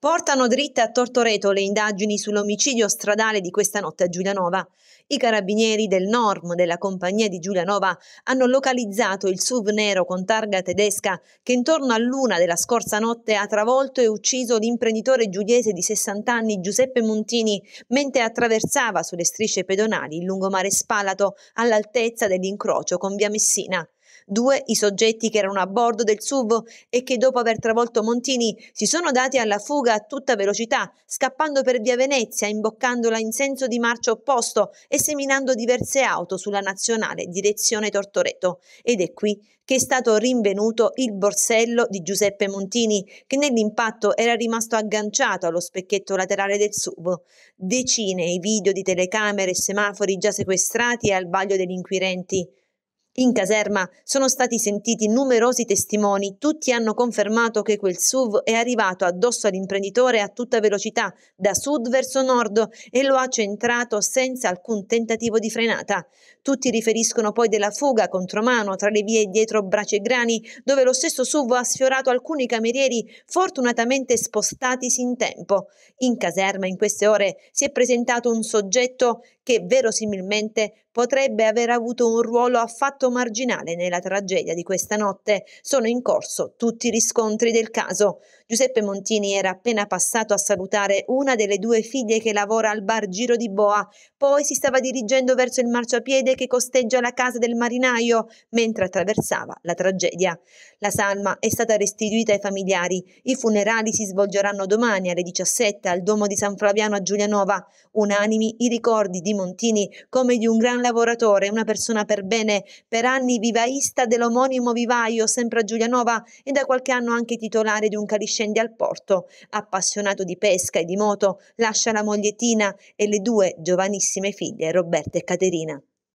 Portano dritte a Tortoreto le indagini sull'omicidio stradale di questa notte a Giulianova. I carabinieri del NORM della compagnia di Giulianova hanno localizzato il SUV nero con targa tedesca che intorno a luna della scorsa notte ha travolto e ucciso l'imprenditore giudiese di 60 anni Giuseppe Montini mentre attraversava sulle strisce pedonali il lungomare Spalato all'altezza dell'incrocio con via Messina due i soggetti che erano a bordo del SUV e che dopo aver travolto Montini si sono dati alla fuga a tutta velocità, scappando per via Venezia, imboccandola in senso di marcia opposto e seminando diverse auto sulla nazionale direzione Tortoreto. Ed è qui che è stato rinvenuto il borsello di Giuseppe Montini, che nell'impatto era rimasto agganciato allo specchietto laterale del SUV. Decine i video di telecamere e semafori già sequestrati e al vaglio degli inquirenti. In caserma sono stati sentiti numerosi testimoni, tutti hanno confermato che quel SUV è arrivato addosso all'imprenditore a tutta velocità, da sud verso nord, e lo ha centrato senza alcun tentativo di frenata. Tutti riferiscono poi della fuga contromano tra le vie dietro Brace e Grani, dove lo stesso SUV ha sfiorato alcuni camerieri fortunatamente spostatisi in tempo. In caserma in queste ore si è presentato un soggetto che verosimilmente potrebbe aver avuto un ruolo affatto marginale nella tragedia di questa notte. Sono in corso tutti i riscontri del caso. Giuseppe Montini era appena passato a salutare una delle due figlie che lavora al bar Giro di Boa, poi si stava dirigendo verso il marciapiede che costeggia la casa del marinaio mentre attraversava la tragedia. La salma è stata restituita ai familiari. I funerali si svolgeranno domani alle 17 al Duomo di San Flaviano a Giulianova. Unanimi i ricordi di Montini come di un gran lavoratore, una persona per bene, per anni vivaista dell'omonimo vivaio, sempre a Giulianova e da qualche anno anche titolare di un caliscendi al porto. Appassionato di pesca e di moto, lascia la moglie Tina e le due giovanissime figlie, Roberta e Caterina.